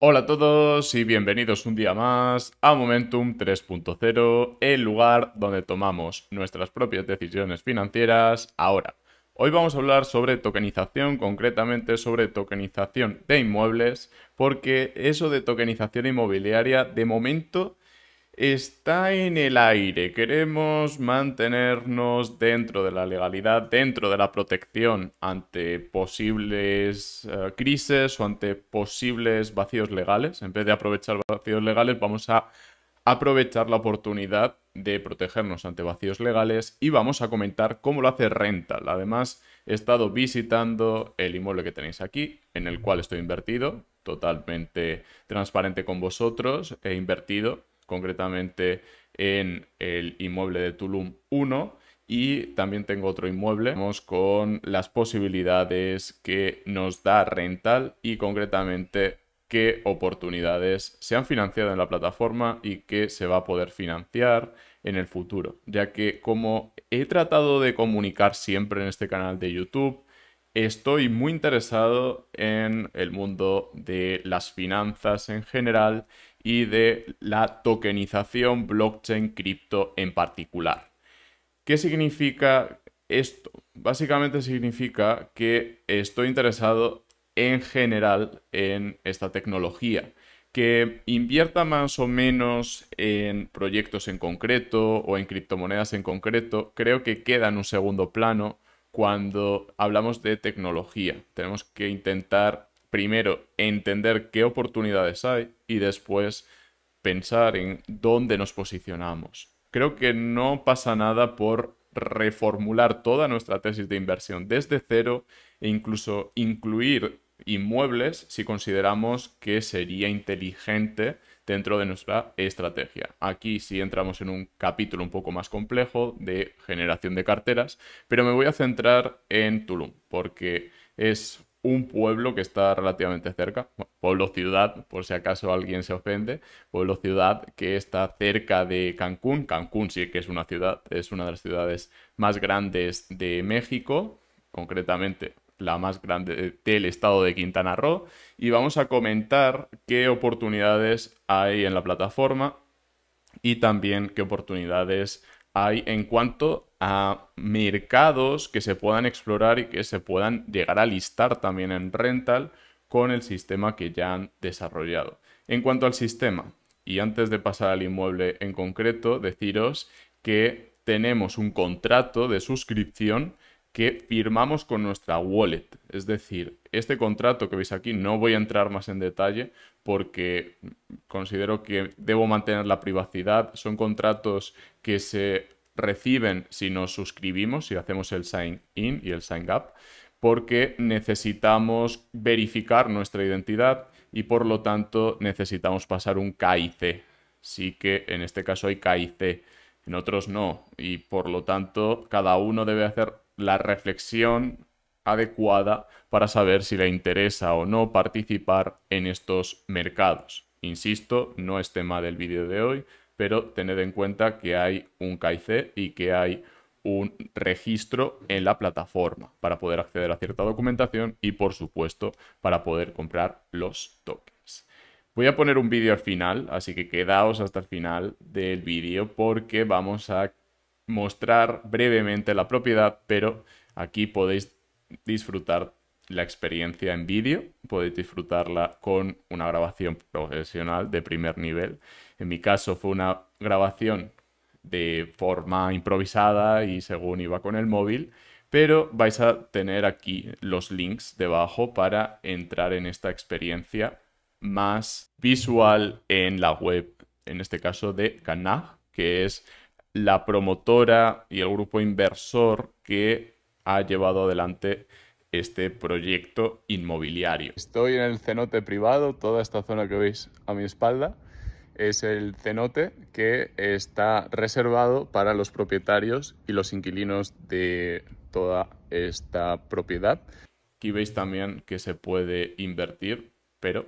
Hola a todos y bienvenidos un día más a Momentum 3.0, el lugar donde tomamos nuestras propias decisiones financieras ahora. Hoy vamos a hablar sobre tokenización, concretamente sobre tokenización de inmuebles, porque eso de tokenización inmobiliaria de momento está en el aire. Queremos mantenernos dentro de la legalidad, dentro de la protección ante posibles eh, crisis o ante posibles vacíos legales. En vez de aprovechar vacíos legales, vamos a aprovechar la oportunidad de protegernos ante vacíos legales y vamos a comentar cómo lo hace Rental. Además, he estado visitando el inmueble que tenéis aquí, en el cual estoy invertido, totalmente transparente con vosotros, he invertido concretamente en el inmueble de Tulum 1 y también tengo otro inmueble Vamos con las posibilidades que nos da rental y concretamente qué oportunidades se han financiado en la plataforma y qué se va a poder financiar en el futuro, ya que como he tratado de comunicar siempre en este canal de YouTube, estoy muy interesado en el mundo de las finanzas en general y de la tokenización blockchain cripto en particular. ¿Qué significa esto? Básicamente significa que estoy interesado en general en esta tecnología que invierta más o menos en proyectos en concreto o en criptomonedas en concreto, creo que queda en un segundo plano cuando hablamos de tecnología. Tenemos que intentar primero entender qué oportunidades hay y después pensar en dónde nos posicionamos. Creo que no pasa nada por reformular toda nuestra tesis de inversión desde cero e incluso incluir inmuebles si consideramos que sería inteligente dentro de nuestra estrategia. Aquí sí entramos en un capítulo un poco más complejo de generación de carteras, pero me voy a centrar en Tulum porque es un pueblo que está relativamente cerca, pueblo-ciudad, por si acaso alguien se ofende, pueblo-ciudad que está cerca de Cancún. Cancún sí que es una ciudad, es una de las ciudades más grandes de México, concretamente la más grande del estado de Quintana Roo, y vamos a comentar qué oportunidades hay en la plataforma y también qué oportunidades hay en cuanto a mercados que se puedan explorar y que se puedan llegar a listar también en rental con el sistema que ya han desarrollado. En cuanto al sistema, y antes de pasar al inmueble en concreto, deciros que tenemos un contrato de suscripción que firmamos con nuestra wallet. Es decir, este contrato que veis aquí, no voy a entrar más en detalle, porque considero que debo mantener la privacidad. Son contratos que se reciben si nos suscribimos, si hacemos el sign in y el sign up, porque necesitamos verificar nuestra identidad y por lo tanto necesitamos pasar un KIC. Sí que en este caso hay KIC, en otros no. Y por lo tanto cada uno debe hacer la reflexión adecuada para saber si le interesa o no participar en estos mercados. Insisto, no es tema del vídeo de hoy, pero tened en cuenta que hay un CAICE y que hay un registro en la plataforma para poder acceder a cierta documentación y por supuesto para poder comprar los tokens. Voy a poner un vídeo al final, así que quedaos hasta el final del vídeo porque vamos a mostrar brevemente la propiedad, pero aquí podéis disfrutar la experiencia en vídeo, podéis disfrutarla con una grabación profesional de primer nivel. En mi caso fue una grabación de forma improvisada y según iba con el móvil, pero vais a tener aquí los links debajo para entrar en esta experiencia más visual en la web, en este caso de Canag, que es la promotora y el grupo inversor que ha llevado adelante este proyecto inmobiliario. Estoy en el cenote privado, toda esta zona que veis a mi espalda es el cenote que está reservado para los propietarios y los inquilinos de toda esta propiedad. Aquí veis también que se puede invertir, pero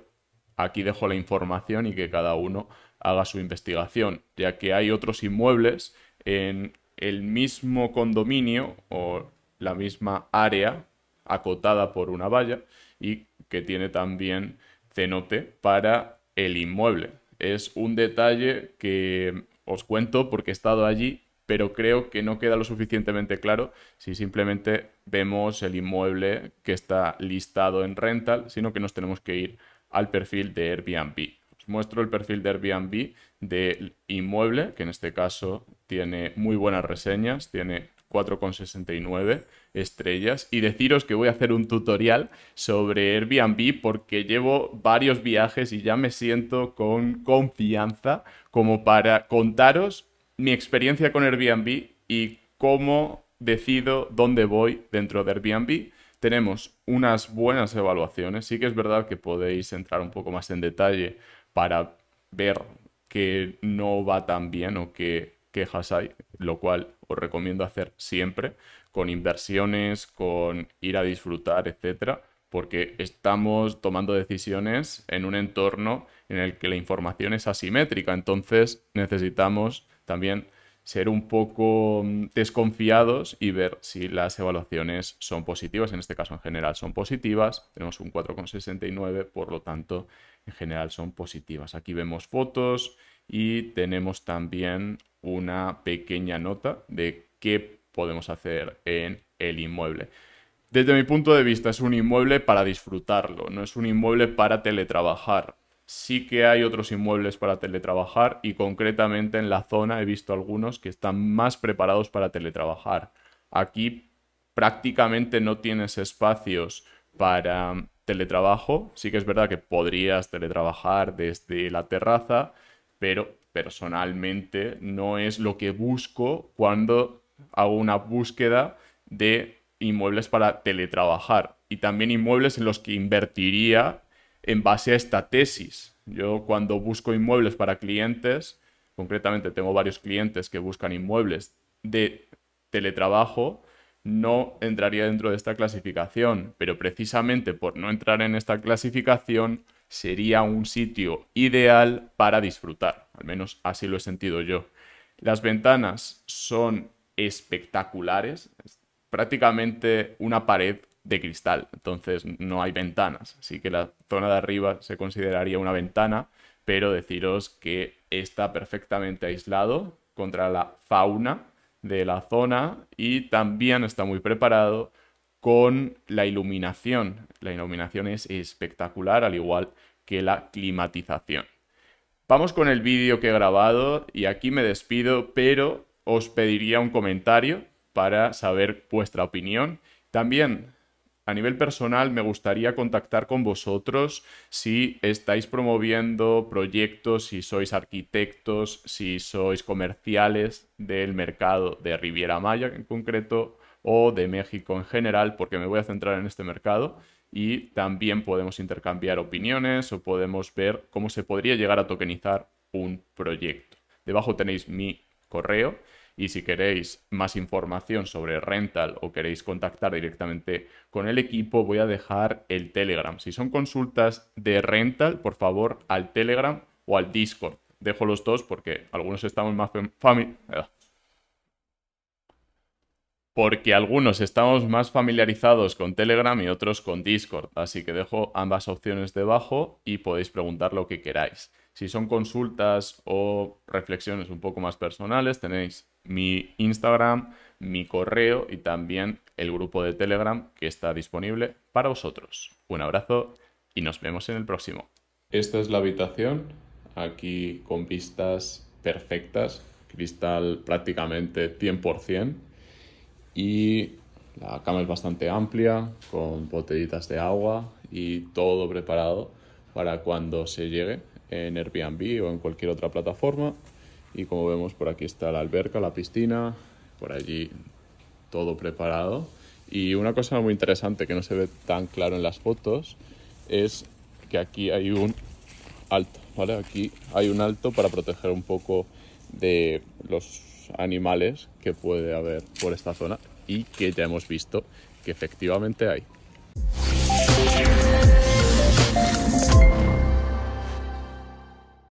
aquí dejo la información y que cada uno haga su investigación, ya que hay otros inmuebles en el mismo condominio o la misma área acotada por una valla y que tiene también cenote para el inmueble. Es un detalle que os cuento porque he estado allí, pero creo que no queda lo suficientemente claro si simplemente vemos el inmueble que está listado en rental, sino que nos tenemos que ir al perfil de Airbnb. Os muestro el perfil de Airbnb del inmueble, que en este caso tiene muy buenas reseñas, tiene 4,69 estrellas. Y deciros que voy a hacer un tutorial sobre Airbnb porque llevo varios viajes y ya me siento con confianza como para contaros mi experiencia con Airbnb y cómo decido dónde voy dentro de Airbnb. Tenemos unas buenas evaluaciones. Sí que es verdad que podéis entrar un poco más en detalle para ver que no va tan bien o qué quejas hay, lo cual os pues recomiendo hacer siempre, con inversiones, con ir a disfrutar, etcétera, porque estamos tomando decisiones en un entorno en el que la información es asimétrica, entonces necesitamos también ser un poco mm, desconfiados y ver si las evaluaciones son positivas. En este caso, en general, son positivas. Tenemos un 4,69, por lo tanto, en general son positivas. Aquí vemos fotos y tenemos también una pequeña nota de qué podemos hacer en el inmueble. Desde mi punto de vista es un inmueble para disfrutarlo, no es un inmueble para teletrabajar. Sí que hay otros inmuebles para teletrabajar y concretamente en la zona he visto algunos que están más preparados para teletrabajar. Aquí prácticamente no tienes espacios para teletrabajo. Sí que es verdad que podrías teletrabajar desde la terraza, pero personalmente no es lo que busco cuando hago una búsqueda de inmuebles para teletrabajar y también inmuebles en los que invertiría en base a esta tesis. Yo cuando busco inmuebles para clientes, concretamente tengo varios clientes que buscan inmuebles de teletrabajo, no entraría dentro de esta clasificación, pero precisamente por no entrar en esta clasificación, sería un sitio ideal para disfrutar. Al menos así lo he sentido yo. Las ventanas son espectaculares, prácticamente una pared de cristal, entonces no hay ventanas, así que la zona de arriba se consideraría una ventana, pero deciros que está perfectamente aislado contra la fauna de la zona y también está muy preparado con la iluminación. La iluminación es espectacular, al igual que la climatización. Vamos con el vídeo que he grabado y aquí me despido, pero os pediría un comentario para saber vuestra opinión. También a nivel personal me gustaría contactar con vosotros si estáis promoviendo proyectos, si sois arquitectos, si sois comerciales del mercado de Riviera Maya en concreto o de México en general, porque me voy a centrar en este mercado y también podemos intercambiar opiniones o podemos ver cómo se podría llegar a tokenizar un proyecto. Debajo tenéis mi correo y si queréis más información sobre rental o queréis contactar directamente con el equipo, voy a dejar el Telegram. Si son consultas de rental, por favor, al Telegram o al Discord. Dejo los dos porque algunos estamos más fami ah, porque algunos estamos más familiarizados con Telegram y otros con Discord. Así que dejo ambas opciones debajo y podéis preguntar lo que queráis. Si son consultas o reflexiones un poco más personales, tenéis mi Instagram, mi correo y también el grupo de Telegram que está disponible para vosotros. Un abrazo y nos vemos en el próximo. Esta es la habitación, aquí con vistas perfectas, cristal prácticamente 100% y la cama es bastante amplia, con botellitas de agua y todo preparado para cuando se llegue en Airbnb o en cualquier otra plataforma. Y como vemos por aquí está la alberca, la piscina, por allí todo preparado. Y una cosa muy interesante que no se ve tan claro en las fotos es que aquí hay un alto, ¿vale? Aquí hay un alto para proteger un poco de los animales que puede haber por esta zona y que ya hemos visto que efectivamente hay.